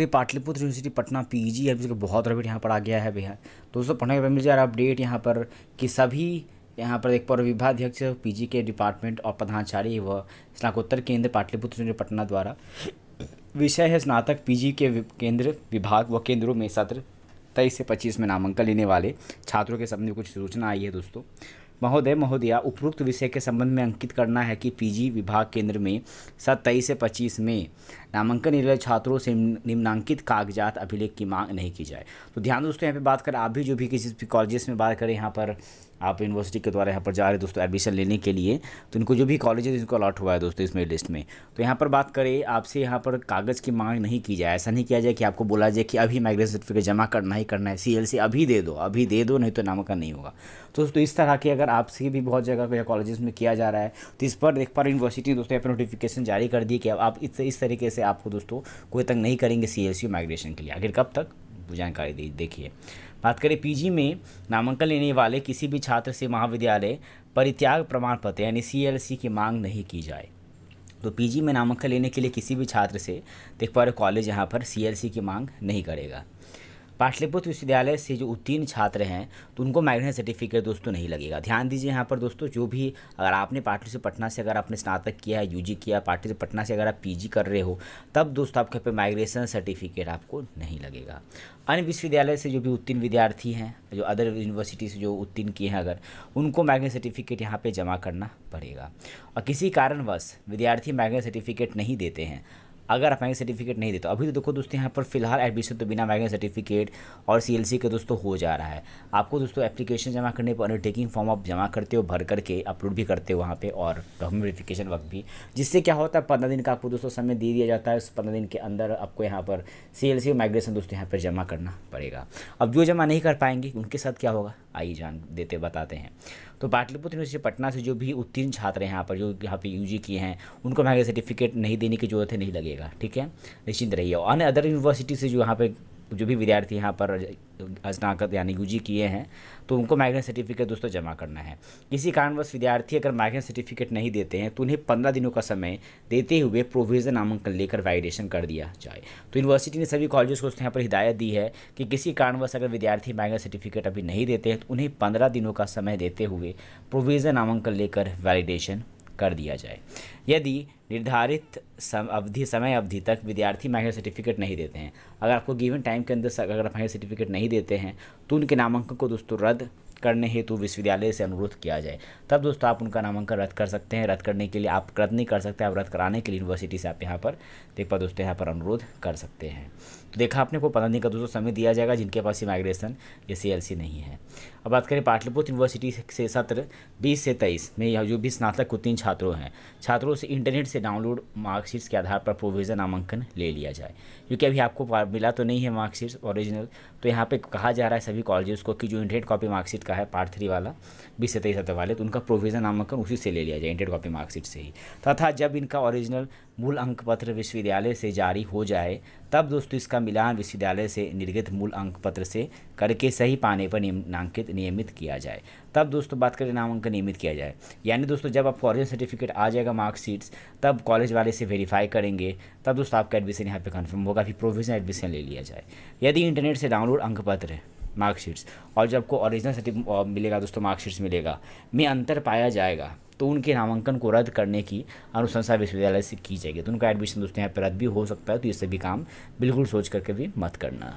आखिरी Pataliputra university Patna PG है जिसका बहुत रबिट यहाँ पर आ गया है भैया तो दोस्तों पढ़ने के मिल जाए अपडेट यहाँ पर कि सभी यहाँ पर एक अध्यक्ष विभाध्यक्ष पीजी के डिपार्टमेंट और प्रधानाचार्य व स्नाकोत्तर केंद्र पाटलिपुत्र पटना द्वारा विषय है स्नातक पीजी के केंद्र विभाग व केंद्रों में सत्र तेईस से पच्चीस में नामांकन लेने वाले छात्रों के संबंध में कुछ सूचना आई है दोस्तों महोदय महोदया उपरोक्त विषय के संबंध में अंकित करना है कि पीजी विभाग केंद्र में सत्ताईस से पच्चीस में नामांकन निर्णय छात्रों से निम्नांकित कागजात अभिलेख की मांग नहीं की जाए तो ध्यान दोस्तों यहाँ पे बात करें आप भी जो भी किसी भी कॉलेजेस में बात करें यहाँ पर आप यूनिवर्सिटी के द्वारा यहाँ पर जा रहे दोस्तों एडमिशन लेने के लिए तो इनको जो भी कॉलेजेस इनको अलॉट हुआ है दोस्तों इसमें लिस्ट में तो यहाँ पर बात करें आपसे यहाँ पर कागज़ की मांग नहीं की जाए ऐसा नहीं किया जाए कि आपको बोला जाए कि अभी माइग्रेशन सर्टिफिकेट जमा करना ही करना है सी अभी दे दो अभी दे दो नहीं तो नामांकन नहीं होगा तो दोस्तों इस तरह की अगर आपसे भी बहुत जगह या कॉलेजेस में किया जा रहा है तो इस पर देख बार यूनिवर्सिटी ने दोस्तों यहाँ नोटिफिकेशन जारी कर दी कि आप इस तरीके से से आपको दोस्तों कोई तंग नहीं करेंगे सी माइग्रेशन के लिए आखिर कब तक जानकारी दी देखिए बात करें पीजी में नामांकन लेने वाले किसी भी छात्र से महाविद्यालय परित्याग प्रमाण पत्र यानी सी की मांग नहीं की जाए तो पीजी में नामांकन लेने के लिए किसी भी छात्र से देख पा रहे कॉलेज यहाँ पर सीएलसी की मांग नहीं करेगा पाटलिपुत्र विश्वविद्यालय से जो उत्तीर्ण छात्र हैं तो उनको मैग्नेट सर्टिफिकेट दोस्तों नहीं लगेगा ध्यान दीजिए यहाँ पर दोस्तों जो भी अगर आपने पाटली से पटना से अगर आपने स्नातक किया है यू किया पाटली से पटना से अगर आप पी कर रहे हो तब दोस्तों आपके पे माइग्रेशन सर्टिफिकेट आपको नहीं लगेगा अन्य विश्वविद्यालय से जो भी उत्तीर्ण विद्यार्थी हैं जो अदर यूनिवर्सिटी से जो उत्तीर्ण किए हैं अगर उनको मैग्नेट सर्टिफिकेट यहाँ पर जमा करना पड़ेगा और किसी कारणवश विद्यार्थी मैग्नेट सर्टिफिकेट नहीं देते हैं अगर आप मैगनी सर्टिफिकेट नहीं देते तो अभी तो देखो दोस्तों यहाँ पर फिलहाल एडमिशन तो बिना मैगनी सर्टिफिकेट और सी के दोस्तों हो जा रहा है आपको दोस्तों एप्लीकेशन जमा करने पर अंडरटेकिंग फॉर्म आप जमा करते हो भर करके अपलोड भी करते हो वहाँ पर और डॉक्यूमेंट वेरीफिकेशन वक्त भी जिससे क्या होता है पंद्रह दिन का आपको दोस्तों समय दे दिया जाता है उस पंद्रह दिन के अंदर आपको यहाँ पर सी एल माइग्रेशन दोस्तों यहाँ पर जमा करना पड़ेगा अब जो जमा नहीं कर पाएंगे उनके साथ क्या होगा आई जान देते बताते हैं तो पाटलिपुत्र यूनिवर्सिटी पटना से जो भी उत्तीर्ण छात्र हैं यहाँ पर जो यहाँ पे यूजी किए हैं उनको मैं सर्टिफिकेट नहीं देने की जरूरत है नहीं लगेगा ठीक है निश्चिंत रहिए और अन्य अदर यूनिवर्सिटी से जो यहाँ पे जो भी विद्यार्थी यहाँ पर स्नाकत यानी यू किए हैं तो उनको माइग्रेंट सर्टिफिकेट दोस्तों जमा करना है किसी कारणवश विद्यार्थी अगर माइग्रेंट सर्टिफिकेट नहीं देते हैं तो उन्हें पंद्रह दिनों का समय देते हुए प्रोविजन नामांकन लेकर वैलिडेशन कर दिया जाए तो यूनिवर्सिटी ने सभी कॉलेज को दोस्तों यहाँ पर हिदायत दी है कि किसी कारणवश अगर विद्यार्थी माइग्रेंट सर्टिफिकेट अभी नहीं देते हैं तो उन्हें पंद्रह दिनों का समय देते हुए प्रोविजन नामांकन लेकर वैलिडेशन कर दिया जाए यदि निर्धारित सम अवधि समय अवधि तक विद्यार्थी माहिर सर्टिफिकेट नहीं देते हैं अगर आपको गिवन टाइम के अंदर अगर आप माहिर सर्टिफिकेट नहीं देते हैं तो उनके नामांकन को दोस्तों रद्द करने हेतु विश्वविद्यालय से अनुरोध किया जाए तब दोस्तों आप उनका नामांकन रद्द कर सकते हैं रद्द करने के लिए आप रद्द नहीं कर सकते आप रद्द कराने के लिए यूनिवर्सिटी से आप यहाँ पर देख पा दोस्तों यहाँ पर अनुरोध कर सकते हैं तो देखा आपने को पता नहीं का दोस्तों समय दिया जाएगा जिनके पास ये माइग्रेशन या सी नहीं है अब बात करें पाटलिपुत्र यूनिवर्सिटी से सत्र बीस से तेईस में यह जो भी स्नातक उत्तीन छात्रों हैं छात्रों से इंटरनेट से डाउनलोड मार्कशीट्स के आधार पर प्रोविज़न नामांकन ले लिया जाए क्योंकि अभी आपको मिला तो नहीं है मार्कशीट्स ओरिजिनल तो यहाँ पर कहा जा रहा है सभी कॉलेजेस को कि जो इंटरनेट कॉपी मार्कशीट का है पार्ट थ्री वाला बीस सत्ताईस सत्र वाले तो उनका प्रोविजन नामांकन उसी से ले लिया जाए इंटेड कॉपी मार्कशीट से ही तथा जब इनका ओरिजिनल मूल अंक पत्र विश्वविद्यालय से जारी हो जाए तब दोस्तों इसका मिलान विश्वविद्यालय से निर्गत मूल अंक पत्र से करके सही पाने पर नामांकित नियमित किया जाए तब दोस्तों बात करें नामांकन नियमित किया जाए यानी दोस्तों जब आपको ऑरिजिनल सर्टिफिकेट आ जाएगा मार्कशीट्स तब कॉलेज वाले से वेरीफाई करेंगे तब दोस्तों आपका एडमिशन यहाँ पे कन्फर्म होगा फिर प्रोविजनल एडमिशन ले लिया जाए यदि इंटरनेट से डाउनलोड अंक पत्र मार्कशीट्स और जब आपको ओरिजिनल सर्टिफिक मिलेगा दोस्तों मार्कशीट्स मिलेगा में अंतर पाया जाएगा तो उनके नामांकन को रद्द करने की अनुशंसा विश्वविद्यालय से की जाएगी तो उनका एडमिशन दोस्तों यहाँ पर रद्द भी हो सकता है तो ये सभी काम बिल्कुल सोच करके भी मत करना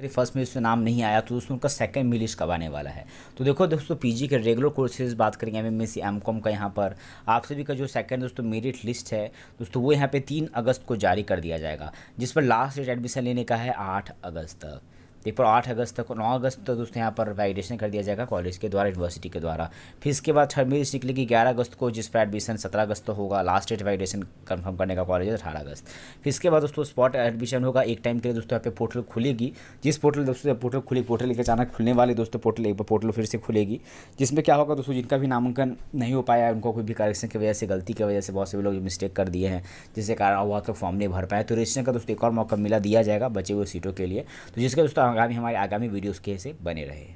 मेरे फर्स्ट में उसमें नाम नहीं आया तो दोस्तों उनका सेकंड मिलिश कब आने वाला है तो देखो दोस्तों पीजी के रेगुलर कोर्सेज बात करेंगे M M S M com का यहाँ पर आप सभी का जो सेकंड दोस्तों मेरिट लिस्ट है दोस्तों वो यहाँ पे तीन अगस्त को जारी कर दिया जाएगा जिस पर लास्ट डेट एडमिशन लेने का है आठ अगस्त तक एक बार आठ अगस्त तक नौ अगस्त तक दोस्तों यहाँ पर वैलिडेशन कर दिया जाएगा कॉलेज के द्वारा यूनिवर्सिटी के द्वारा फिर इसके बाद छब्बीस निकलेगी ग्यारह अगस्त को जिस पर एडमिशन सत्रह अगस्त होगा लास्ट डेट वैलिडेशन कन्फर्म करने का कॉलेज अठारह अगस्त फिर इसके बाद दोस्तों स्पॉट एडमिशन होगा एक टाइम के लिए दोस्तों यहाँ पे पोर्टल खुलेगी जिस पोर्टल दोस्तों पोर्टल खुली पोर्टल एक अचानक खुलने वाले दोस्तों पोर्टल एक बार पोर्टल फिर से खुलेगी जिसमें क्या होगा दोस्तों जिनका भी नामांकन नहीं हो पाया उनको कोई भी करेक्शन की वजह से गलती की वजह से बहुत से लोग मिस्टेक कर दिए हैं जिसके कारण बहुत लोग फॉर्म नहीं भर पाए तो रजिस्ट्रेशन का दोस्तों एक और मौका मिला दिया जाएगा बचे हुए सीटों के लिए तो जिसका दोस्तों आगामी हमारे आगामी वीडियोज़ के से बने रहे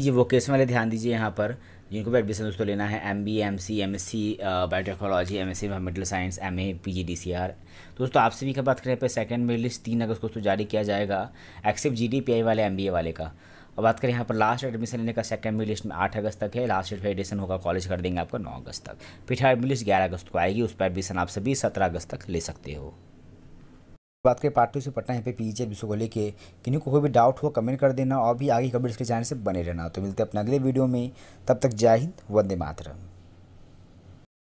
जी वोकेशन वाले ध्यान दीजिए यहाँ पर जिनको भी एडमिशन दोस्तों लेना है M B M C M S C biotechnology M S C medical science M A P G D C R दोस्तों आपसे भी क्या बात करें पर सेकेंड मेरिट लिस्ट तीन अगस्त को तो जारी किया जाएगा except G D P I वाले एम बी ए वाले का और बात करें यहाँ पर लास्ट एडमिशन लेने का सेकंड मेरी लिस्ट में आठ अगस्त तक है लास्ट डेट फिर एडमिशन होगा कॉलेज कर देंगे आपका नौ अगस्त तक फिर थर्ड मेरी लिस्ट ग्यारह अगस्त को आएगी उस पर एडमिशन आप सभी सत्रह अगस्त तक ले सकते हो बात करें पार्ट टू से पटना यहाँ पे पी जी विश्व को लेकर किन्हीं को कोई भी डाउट हो कमेंट कर देना और भी आगे कभी इसके चैनल से बने रहना तो मिलते हैं अपने अगले वीडियो में तब तक जय हिंद वंदे मातरम